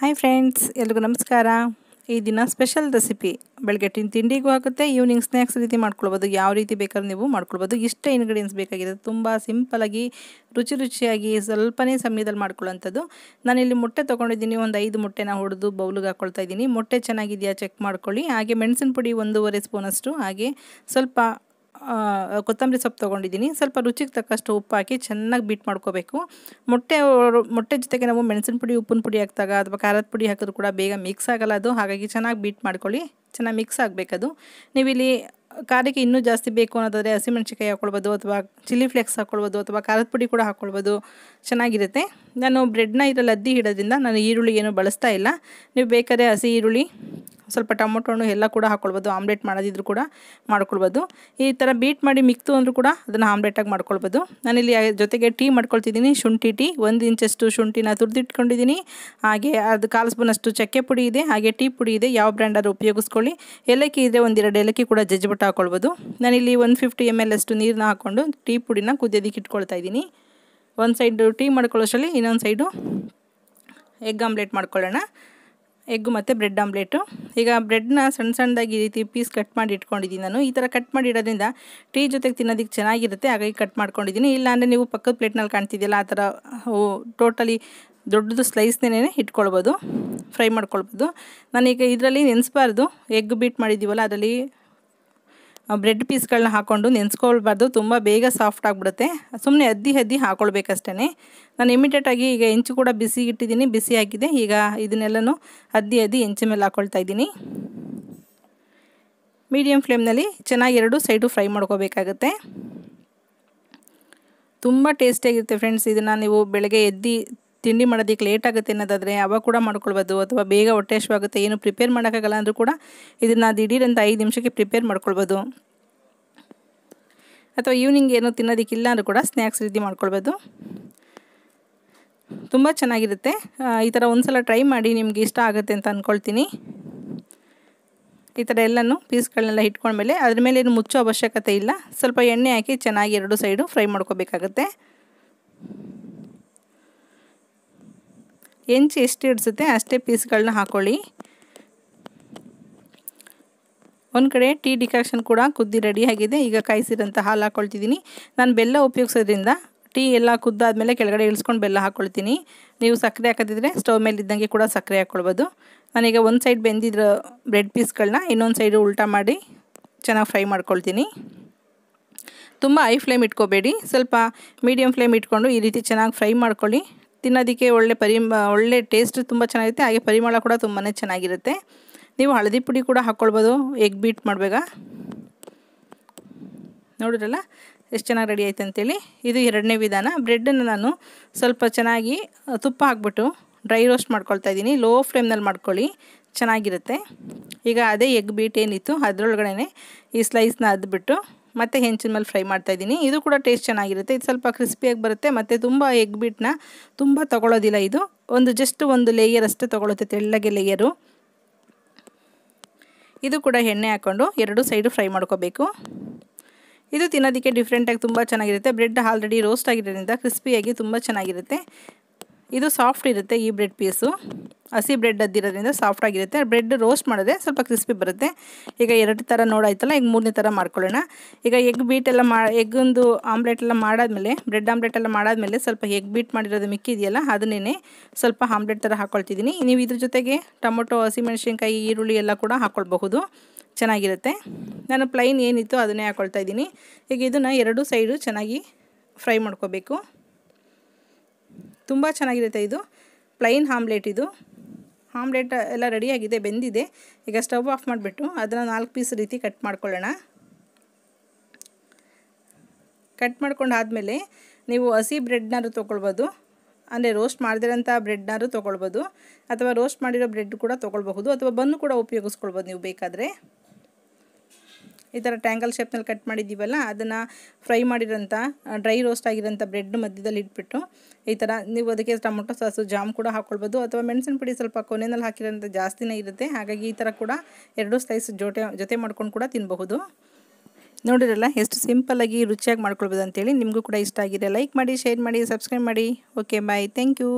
hi friends ಎಲ್ರಿಗೂ ನಮಸ್ಕಾರ ಈ ದಿನ ಸ್ಪೆಷಲ್ ರೆಸಿಪಿ ಬೆಳಗ್ಗೆ ತಿಂಡಿಗೂ ಆಗುತ್ತೆ ಈವ್ನಿಂಗ್ ಸ್ನ್ಯಾಕ್ಸ್ ರೀತಿ ಮಾಡ್ಕೊಳ್ಬೋದು ಯಾವ ರೀತಿ ಬೇಕಾದ್ರೂ ನೀವು ಮಾಡ್ಕೊಳ್ಬೋದು ಇಷ್ಟೇ ಇಂಗ್ರೀಡಿಯೆಂಟ್ಸ್ ಬೇಕಾಗಿದೆ ತುಂಬ ಸಿಂಪಲಾಗಿ ರುಚಿ ರುಚಿಯಾಗಿ ಸ್ವಲ್ಪನೇ ಸಮಯದಲ್ಲಿ ಮಾಡ್ಕೊಳ್ಳೋಂಥದ್ದು ನಾನಿಲ್ಲಿ ಮೊಟ್ಟೆ ತೊಗೊಂಡಿದ್ದೀನಿ ಒಂದು ಐದು ಮೊಟ್ಟೆನ ಹೊಡೆದು ಬೌಲ್ಗೆ ಹಾಕ್ಕೊಳ್ತಾ ಇದ್ದೀನಿ ಮೊಟ್ಟೆ ಚೆನ್ನಾಗಿದೆಯಾ ಚೆಕ್ ಮಾಡ್ಕೊಳ್ಳಿ ಹಾಗೆ ಮೆಣಸಿನ ಪುಡಿ ಒಂದೂವರೆ ಸ್ಪೂನಷ್ಟು ಹಾಗೆ ಸ್ವಲ್ಪ ಕೊತ್ತಂಬರಿ ಸೊಪ್ಪು ತೊಗೊಂಡಿದ್ದೀನಿ ಸ್ವಲ್ಪ ರುಚಿಗೆ ತಕ್ಕಷ್ಟು ಉಪ್ಪು ಹಾಕಿ ಚೆನ್ನಾಗಿ ಬೀಟ್ ಮಾಡ್ಕೋಬೇಕು ಮೊಟ್ಟೆ ಮೊಟ್ಟೆ ಜೊತೆಗೆ ನಾವು ಮೆಣಸಿನ ಪುಡಿ ಉಪ್ಪಿನ ಪುಡಿ ಹಾಕಿದಾಗ ಅಥವಾ ಖಾರದ ಪುಡಿ ಹಾಕಿದ್ರು ಕೂಡ ಬೇಗ ಮಿಕ್ಸ್ ಆಗಲ್ಲ ಅದು ಹಾಗಾಗಿ ಚೆನ್ನಾಗಿ ಬೀಟ್ ಮಾಡ್ಕೊಳ್ಳಿ ಚೆನ್ನಾಗಿ ಮಿಕ್ಸ್ ಆಗಬೇಕದು ನೀವಿಲ್ಲಿ ಖಾರಕ್ಕೆ ಇನ್ನೂ ಜಾಸ್ತಿ ಬೇಕು ಅನ್ನೋದಾದರೆ ಹಸಿಮೆಣಸಿಕಾಯಿ ಹಾಕ್ಕೊಳ್ಬೋದು ಅಥವಾ ಚಿಲ್ಲಿ ಫ್ಲೇಕ್ಸ್ ಹಾಕ್ಕೊಳ್ಬೋದು ಅಥವಾ ಖಾರದ ಪುಡಿ ಕೂಡ ಹಾಕ್ಕೊಳ್ಬೋದು ಚೆನ್ನಾಗಿರುತ್ತೆ ನಾನು ಬ್ರೆಡ್ನ ಇದರಲ್ಲಿ ಅದ್ದಿ ಇಡೋದ್ರಿಂದ ನಾನು ಈರುಳ್ಳಿ ಏನೂ ಬಳಸ್ತಾ ಇಲ್ಲ ನೀವು ಬೇಕಾದ್ರೆ ಹಸಿ ಈರುಳ್ಳಿ ಸ್ವಲ್ಪ ಟೊಮೊಟೊ ಹಣ್ಣು ಎಲ್ಲ ಕೂಡ ಹಾಕ್ಕೊಳ್ಬೋದು ಆಮ್ಲೆಟ್ ಮಾಡೋದಿದ್ರು ಕೂಡ ಮಾಡ್ಕೊಳ್ಬೋದು ಈ ಥರ ಬೀಟ್ ಮಾಡಿ ಮಿಕ್ತು ಅಂದರೂ ಕೂಡ ಅದನ್ನು ಆಮ್ಲೆಟಾಗಿ ಮಾಡ್ಕೊಳ್ಬೋದು ನಾನಿಲ್ಲಿ ಜೊತೆಗೆ ಟೀ ಮಾಡ್ಕೊಳ್ತಿದ್ದೀನಿ ಶುಂಠಿ ಟೀ ಒಂದು ಇಂಚಷ್ಟು ಶುಂಠಿನ ತುರಿದಿಟ್ಕೊಂಡಿದ್ದೀನಿ ಹಾಗೆ ಅದು ಕಾಲು ಸ್ಪೂನಷ್ಟು ಚಕ್ಕೆ ಪುಡಿ ಇದೆ ಹಾಗೆ ಟೀ ಪುಡಿ ಇದೆ ಯಾವ ಬ್ರ್ಯಾಂಡಾದ್ರೂ ಉಪಯೋಗಿಸ್ಕೊಳ್ಳಿ ಏಲಕ್ಕಿ ಇದ್ದರೆ ಒಂದೆರಡು ಏಲಕ್ಕಿ ಕೂಡ ಜಜ್ಜಿಬಿಟ್ಟು ಹಾಕ್ಕೊಳ್ಬೋದು ನಾನಿಲ್ಲಿ ಒನ್ ಫಿಫ್ಟಿ ಎಮ್ ಎಲ್ ಅಷ್ಟು ನೀರನ್ನ ಹಾಕ್ಕೊಂಡು ಟೀ ಪುಡಿನ ಕುದಿಯೋದಕ್ಕೆ ಇಟ್ಕೊಳ್ತಾ ಇದ್ದೀನಿ ಒಂದು ಸೈಡು ಟೀ ಮಾಡ್ಕೊಳ್ಳೋಷ್ಟರಲ್ಲಿ ಇನ್ನೊಂದು ಸೈಡು ಎಗ್ ಆಮ್ಲೆಟ್ ಮಾಡ್ಕೊಳ್ಳೋಣ ಎಗ್ ಮತ್ತು ಬ್ರೆಡ್ ಆಮ್ಲೆಟು ಈಗ ಬ್ರೆಡ್ನ ಸಣ್ಣ ಸಣ್ಣದಾಗಿ ಈ ರೀತಿ ಪೀಸ್ ಕಟ್ ಮಾಡಿ ಇಟ್ಕೊಂಡಿದ್ದೀನಿ ನಾನು ಈ ಥರ ಕಟ್ ಮಾಡಿ ಇಡೋದ್ರಿಂದ ಟೀ ಜೊತೆಗೆ ತಿನ್ನೋದಕ್ಕೆ ಚೆನ್ನಾಗಿರುತ್ತೆ ಹಾಗಾಗಿ ಕಟ್ ಮಾಡ್ಕೊಂಡಿದ್ದೀನಿ ಇಲ್ಲಾಂದರೆ ನೀವು ಪಕ್ಕದ ಪ್ಲೇಟ್ನಲ್ಲಿ ಕಾಣ್ತಿದ್ದಿಲ್ಲ ಆ ಥರ ಟೋಟಲಿ ದೊಡ್ಡದು ಸ್ಲೈಸ್ನೇ ಇಟ್ಕೊಳ್ಬೋದು ಫ್ರೈ ಮಾಡ್ಕೊಳ್ಬೋದು ನಾನೀಗ ಇದರಲ್ಲಿ ನೆನೆಸ್ಬಾರ್ದು ಎಗ್ ಬೀಟ್ ಮಾಡಿದ್ದೀವಲ್ಲ ಅದರಲ್ಲಿ ಬ್ರೆಡ್ ಪೀಸ್ಗಳನ್ನ ಹಾಕ್ಕೊಂಡು ನೆನೆಸ್ಕೊಳ್ಬಾರ್ದು ತುಂಬ ಬೇಗ ಸಾಫ್ಟ್ ಆಗಿಬಿಡುತ್ತೆ ಸುಮ್ಮನೆ ಅದ್ದಿ ಅದ್ದಿ ಹಾಕ್ಕೊಳ್ಬೇಕಷ್ಟೇ ನಾನು ಇಮಿಡಿಯೇಟಾಗಿ ಈಗ ಹೆಂಚು ಕೂಡ ಬಿಸಿ ಇಟ್ಟಿದ್ದೀನಿ ಬಿಸಿ ಹಾಕಿದೆ ಈಗ ಇದನ್ನೆಲ್ಲನೂ ಅದ್ದಿ ಅದ್ದಿ ಹೆಂಚು ಮೇಲೆ ಹಾಕ್ಕೊಳ್ತಾ ಇದ್ದೀನಿ ಮೀಡಿಯಮ್ ಫ್ಲೇಮ್ನಲ್ಲಿ ಚೆನ್ನಾಗಿ ಎರಡು ಸೈಡು ಫ್ರೈ ಮಾಡ್ಕೋಬೇಕಾಗತ್ತೆ ತುಂಬ ಟೇಸ್ಟಿಯಾಗಿರುತ್ತೆ ಫ್ರೆಂಡ್ಸ್ ಇದನ್ನು ನೀವು ಬೆಳಗ್ಗೆ ಎದ್ದು ತಿಂಡಿ ಮಾಡೋದಕ್ಕೆ ಲೇಟ್ ಆಗುತ್ತೆ ಅನ್ನೋದಾದರೆ ಅವಾಗ ಕೂಡ ಮಾಡ್ಕೊಳ್ಬೋದು ಅಥವಾ ಬೇಗ ಹೊಟ್ಟೆ ಹಶುವಾಗುತ್ತೆ ಏನು ಪ್ರಿಪೇರ್ ಮಾಡೋಕ್ಕಾಗಲ್ಲ ಅಂದರೂ ಕೂಡ ಇದನ್ನು ದಿಢೀರಂತ ಐದು ನಿಮಿಷಕ್ಕೆ ಪ್ರಿಪೇರ್ ಮಾಡ್ಕೊಳ್ಬೋದು ಅಥವಾ ಈವ್ನಿಂಗ್ ಏನೂ ತಿನ್ನೋದಕ್ಕಿಲ್ಲ ಅಂದರೂ ಕೂಡ ಸ್ನ್ಯಾಕ್ಸ್ ರೀತಿ ಮಾಡ್ಕೊಳ್ಬೋದು ತುಂಬ ಚೆನ್ನಾಗಿರುತ್ತೆ ಈ ಥರ ಒಂದು ಸಲ ಟ್ರೈ ಮಾಡಿ ನಿಮಗೆ ಇಷ್ಟ ಆಗುತ್ತೆ ಅಂತ ಅಂದ್ಕೊಳ್ತೀನಿ ಈ ಥರ ಎಲ್ಲನೂ ಪೀಸ್ಗಳನ್ನೆಲ್ಲ ಇಟ್ಕೊಂಡ್ಮೇಲೆ ಅದ್ರ ಮೇಲೆ ಏನು ಮುಚ್ಚೋ ಅವಶ್ಯಕತೆ ಇಲ್ಲ ಸ್ವಲ್ಪ ಎಣ್ಣೆ ಹಾಕಿ ಚೆನ್ನಾಗಿ ಎರಡು ಸೈಡು ಫ್ರೈ ಮಾಡ್ಕೋಬೇಕಾಗತ್ತೆ ಹೆಂಚು ಎಷ್ಟು ಹಿಡಿಸುತ್ತೆ ಅಷ್ಟೇ ಪೀಸ್ಗಳನ್ನ ಹಾಕೊಳ್ಳಿ ಒಂದು ಕಡೆ ಟೀ ಡಿಕಾಕ್ಷನ್ ಕೂಡ ಕುದ್ದಿ ರೆಡಿಯಾಗಿದೆ ಈಗ ಕಾಯಿಸಿರೋಂಥ ಹಾಲು ಹಾಕ್ಕೊಳ್ತಿದ್ದೀನಿ ನಾನು ಬೆಲ್ಲ ಉಪಯೋಗಿಸೋದ್ರಿಂದ ಟೀ ಎಲ್ಲ ಕುದ್ದಾದಮೇಲೆ ಕೆಳಗಡೆ ಇಳಿಸ್ಕೊಂಡು ಬೆಲ್ಲ ಹಾಕ್ಕೊಳ್ತೀನಿ ನೀವು ಸಕ್ಕರೆ ಹಾಕೋದಿದ್ರೆ ಸ್ಟವ್ ಮೇಲೆ ಇದ್ದಂಗೆ ಕೂಡ ಸಕ್ಕರೆ ಹಾಕ್ಕೊಳ್ಬೋದು ನಾನೀಗ ಒಂದು ಸೈಡ್ ಬೆಂದಿದ್ರ ಬ್ರೆಡ್ ಪೀಸ್ಗಳನ್ನ ಇನ್ನೊಂದು ಸೈಡು ಉಲ್ಟಾ ಮಾಡಿ ಚೆನ್ನಾಗಿ ಫ್ರೈ ಮಾಡ್ಕೊಳ್ತೀನಿ ತುಂಬ ಐ ಫ್ಲೇಮ್ ಇಟ್ಕೋಬೇಡಿ ಸ್ವಲ್ಪ ಮೀಡಿಯಮ್ ಫ್ಲೇಮ್ ಇಟ್ಕೊಂಡು ಈ ರೀತಿ ಚೆನ್ನಾಗಿ ಫ್ರೈ ಮಾಡ್ಕೊಳ್ಳಿ ತಿನ್ನೋದಕ್ಕೆ ಒಳ್ಳೆ ಪರಿಮ ಒಳ್ಳೆ ಟೇಸ್ಟ್ ತುಂಬ ಚೆನ್ನಾಗಿರುತ್ತೆ ಹಾಗೆ ಪರಿಮಳ ಕೂಡ ತುಂಬಾ ಚೆನ್ನಾಗಿರುತ್ತೆ ನೀವು ಹಳದಿ ಪುಡಿ ಕೂಡ ಹಾಕ್ಕೊಳ್ಬೋದು ಎಗ್ ಬೀಟ್ ಮಾಡಬೇಕ ನೋಡಿರಲ್ಲ ಎಷ್ಟು ಚೆನ್ನಾಗಿ ರೆಡಿ ಆಯ್ತು ಅಂತೇಳಿ ಇದು ಎರಡನೇ ವಿಧಾನ ಬ್ರೆಡ್ಡನ್ನು ನಾನು ಸ್ವಲ್ಪ ಚೆನ್ನಾಗಿ ತುಪ್ಪ ಹಾಕ್ಬಿಟ್ಟು ಡ್ರೈ ರೋಸ್ಟ್ ಮಾಡ್ಕೊಳ್ತಾ ಇದ್ದೀನಿ ಲೋ ಫ್ಲೇಮ್ನಲ್ಲಿ ಮಾಡ್ಕೊಳ್ಳಿ ಚೆನ್ನಾಗಿರುತ್ತೆ ಈಗ ಅದೇ ಎಗ್ ಬೀಟ್ ಏನಿತ್ತು ಅದರೊಳಗಡೆ ಈ ಸ್ಲೈಸ್ನ ಅದ್ಬಿಟ್ಟು ಮತ್ತು ಹೆಂಚಿನ ಮೇಲೆ ಫ್ರೈ ಮಾಡ್ತಾ ಇದ್ದೀನಿ ಇದು ಕೂಡ ಟೇಸ್ಟ್ ಚೆನ್ನಾಗಿರುತ್ತೆ ಇದು ಸ್ವಲ್ಪ ಕ್ರಿಸ್ಪಿಯಾಗಿ ಬರುತ್ತೆ ಮತ್ತು ತುಂಬ ಎಗ್ ಬಿಟ್ನ ತುಂಬ ತೊಗೊಳೋದಿಲ್ಲ ಇದು ಒಂದು ಜಸ್ಟ್ ಒಂದು ಲೇಯರ್ ಅಷ್ಟೇ ತೊಗೊಳುತ್ತೆ ತೆಳ್ಳಗೆ ಲೇಯರು ಇದು ಕೂಡ ಎಣ್ಣೆ ಹಾಕ್ಕೊಂಡು ಎರಡು ಸೈಡು ಫ್ರೈ ಮಾಡ್ಕೋಬೇಕು ಇದು ತಿನ್ನೋದಕ್ಕೆ ಡಿಫ್ರೆಂಟಾಗಿ ತುಂಬ ಚೆನ್ನಾಗಿರುತ್ತೆ ಬ್ರೆಡ್ ಆಲ್ರೆಡಿ ರೋಸ್ಟ್ ಆಗಿರೋದ್ರಿಂದ ಕ್ರಿಸ್ಪಿಯಾಗಿ ತುಂಬ ಚೆನ್ನಾಗಿರುತ್ತೆ ಇದು ಸಾಫ್ಟ್ ಇರುತ್ತೆ ಈ ಬ್ರೆಡ್ ಪೀಸು ಹಸಿ ಬ್ರೆಡ್ ಅದ್ದಿರೋದ್ರಿಂದ ಸಾಫ್ಟಾಗಿರುತ್ತೆ ಬ್ರೆಡ್ ರೋಸ್ಟ್ ಮಾಡಿದ್ರೆ ಸ್ವಲ್ಪ ಕ್ರಿಸ್ಪಿ ಬರುತ್ತೆ ಈಗ ಎರಡು ಥರ ನೋಡಾಯ್ತಲ್ಲ ಈಗ ಮೂರನೇ ಥರ ಮಾಡ್ಕೊಳ್ಳೋಣ ಈಗ ಎಗ್ ಬೀಟ್ ಎಲ್ಲ ಮಾ ಎಗ್ಗೊಂದು ಆಮ್ಲೆಟ್ ಎಲ್ಲ ಮಾಡಾದ್ಮೇಲೆ ಬ್ರೆಡ್ ಆಮ್ಲೆಟ್ ಎಲ್ಲ ಮಾಡಾದ್ಮೇಲೆ ಸ್ವಲ್ಪ ಎಗ್ ಬೀಟ್ ಮಾಡಿರೋದು ಮಿಕ್ಕಿದೆಯಲ್ಲ ಅದನ್ನೇ ಸ್ವಲ್ಪ ಆಮ್ಲೆಟ್ ಥರ ಹಾಕ್ಕೊಳ್ತಿದ್ದೀನಿ ನೀವು ಇದ್ರ ಜೊತೆಗೆ ಟೊಮೊಟೊ ಹಸಿಮೆಣಸಿನ್ಕಾಯಿ ಈರುಳ್ಳಿ ಎಲ್ಲ ಕೂಡ ಹಾಕ್ಕೊಳ್ಬಹುದು ಚೆನ್ನಾಗಿರುತ್ತೆ ನಾನು ಪ್ಲೈನ್ ಏನಿತ್ತು ಅದನ್ನೇ ಹಾಕ್ಕೊಳ್ತಾ ಇದ್ದೀನಿ ಈಗ ಇದನ್ನು ಎರಡು ಸೈಡು ಚೆನ್ನಾಗಿ ಫ್ರೈ ಮಾಡ್ಕೋಬೇಕು ತುಂಬ ಚೆನ್ನಾಗಿರುತ್ತೆ ಇದು ಪ್ಲೈನ್ ಆಮ್ಲೆಟ್ ಇದು ಆಮ್ಲೆಟ್ ಎಲ್ಲ ರೆಡಿಯಾಗಿದೆ ಬೆಂದಿದೆ ಈಗ ಸ್ಟವ್ ಆಫ್ ಮಾಡಿಬಿಟ್ಟು ಅದನ್ನು ನಾಲ್ಕು ಪೀಸ್ ರೀತಿ ಕಟ್ ಮಾಡ್ಕೊಳ್ಳೋಣ ಕಟ್ ಮಾಡ್ಕೊಂಡಾದಮೇಲೆ ನೀವು ಹಸಿ ಬ್ರೆಡ್ನಾರು ತೊಗೊಳ್ಬೋದು ಅಂದರೆ ರೋಸ್ಟ್ ಮಾಡಿದಿರೋಂಥ ಬ್ರೆಡ್ನಾರು ತೊಗೊಳ್ಬೋದು ಅಥವಾ ರೋಸ್ಟ್ ಮಾಡಿರೋ ಬ್ರೆಡ್ ಕೂಡ ತೊಗೊಳ್ಬಹುದು ಅಥವಾ ಬನ್ನು ಕೂಡ ಉಪಯೋಗಿಸ್ಕೊಳ್ಬೋದು ನೀವು ಬೇಕಾದರೆ ಈ ಥರ ಟ್ಯಾಂಗಲ್ ಶೇಪ್ನಲ್ಲಿ ಕಟ್ ಮಾಡಿದ್ದೀವಲ್ಲ ಅದನ್ನು ಫ್ರೈ ಮಾಡಿರೋಂಥ ಡ್ರೈ ರೋಸ್ಟ್ ಆಗಿರೋಂಥ ಬ್ರೆಡ್ ಮಧ್ಯದಲ್ಲಿ ಇಟ್ಬಿಟ್ಟು ಈ ಥರ ನೀವು ಅದಕ್ಕೆ ಟೊಮೊಟೊ ಸಾಸು ಜಾಮ್ ಕೂಡ ಹಾಕ್ಕೊಳ್ಬೋದು ಅಥವಾ ಮೆಣಸಿನ ಪುಡಿ ಸ್ವಲ್ಪ ಕೊನೆಯಲ್ಲಿ ಹಾಕಿರೋಂಥ ಜಾಸ್ತಿನೇ ಇರುತ್ತೆ ಹಾಗಾಗಿ ಈ ಥರ ಕೂಡ ಎರಡೂ ಸ್ಲೈಸ್ ಜೊತೆ ಜೊತೆ ಮಾಡ್ಕೊಂಡು ಕೂಡ ತಿನ್ನಬಹುದು ನೋಡಿರಲ್ಲ ಎಷ್ಟು ಸಿಂಪಲ್ಲಾಗಿ ರುಚಿಯಾಗಿ ಮಾಡ್ಕೊಳ್ಬೋದು ಅಂತೇಳಿ ನಿಮಗೂ ಕೂಡ ಇಷ್ಟ ಆಗಿದೆ ಲೈಕ್ ಮಾಡಿ ಶೇರ್ ಮಾಡಿ ಸಬ್ಸ್ಕ್ರೈಬ್ ಮಾಡಿ ಓಕೆ ಬಾಯ್ ಥ್ಯಾಂಕ್ ಯು